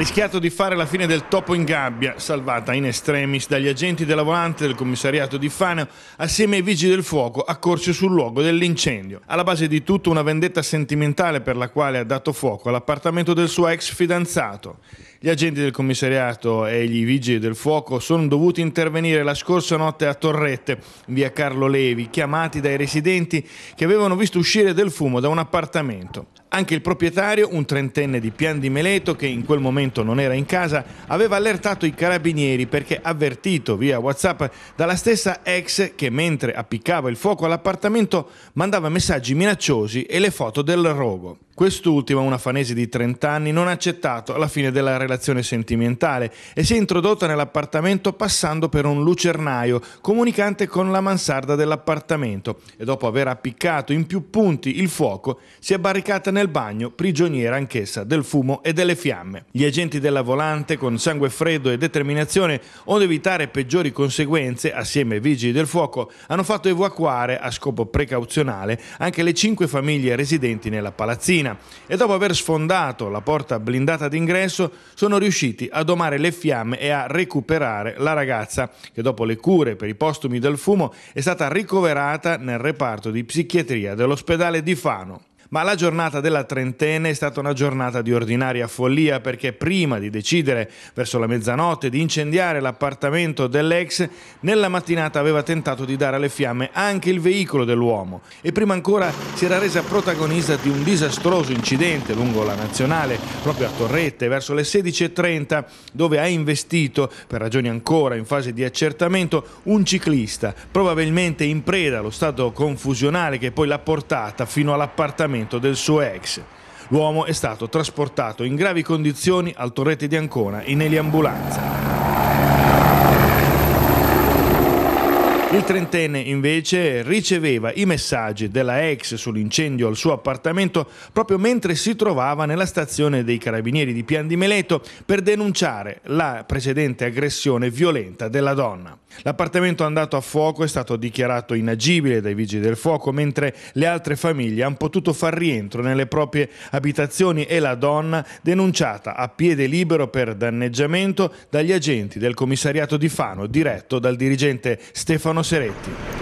rischiato di fare la fine del topo in gabbia, salvata in estremis dagli agenti della volante del commissariato di Fano, assieme ai vigili del fuoco accorsi sul luogo dell'incendio. Alla base di tutto una vendetta sentimentale per la quale ha dato fuoco all'appartamento del suo ex fidanzato. Gli agenti del commissariato e gli vigili del fuoco sono dovuti intervenire la scorsa notte a Torrette, via Carlo Levi, chiamati dai residenti che avevano visto uscire del fumo da un appartamento. Anche il proprietario, un trentenne di Pian di Meleto, che in quel momento non era in casa, aveva allertato i carabinieri perché avvertito via WhatsApp dalla stessa ex che mentre appiccava il fuoco all'appartamento mandava messaggi minacciosi e le foto del rogo. Quest'ultima, una fanese di 30 anni, non ha accettato la fine della relazione sentimentale e si è introdotta nell'appartamento passando per un lucernaio comunicante con la mansarda dell'appartamento e dopo aver appiccato in più punti il fuoco si è barricata nel bagno, prigioniera anch'essa del fumo e delle fiamme. Gli agenti della volante, con sangue freddo e determinazione, onde evitare peggiori conseguenze, assieme ai vigili del fuoco, hanno fatto evacuare a scopo precauzionale anche le cinque famiglie residenti nella palazzina Cina e dopo aver sfondato la porta blindata d'ingresso sono riusciti a domare le fiamme e a recuperare la ragazza che dopo le cure per i postumi del fumo è stata ricoverata nel reparto di psichiatria dell'ospedale di Fano. Ma la giornata della trentenne è stata una giornata di ordinaria follia perché prima di decidere verso la mezzanotte di incendiare l'appartamento dell'ex, nella mattinata aveva tentato di dare alle fiamme anche il veicolo dell'uomo e prima ancora si era resa protagonista di un disastroso incidente lungo la nazionale, proprio a Torrette, verso le 16.30, dove ha investito, per ragioni ancora in fase di accertamento, un ciclista, probabilmente in preda allo stato confusionale che poi l'ha portata fino all'appartamento comportamento del suo ex. L'uomo è stato trasportato in gravi condizioni al torrete di Ancona in eliambulanza. Il trentenne invece riceveva i messaggi della ex sull'incendio al suo appartamento proprio mentre si trovava nella stazione dei carabinieri di Pian di Meleto per denunciare la precedente aggressione violenta della donna. L'appartamento andato a fuoco è stato dichiarato inagibile dai vigili del fuoco mentre le altre famiglie hanno potuto far rientro nelle proprie abitazioni e la donna denunciata a piede libero per danneggiamento dagli agenti del commissariato di Fano diretto dal dirigente Stefano Seretti.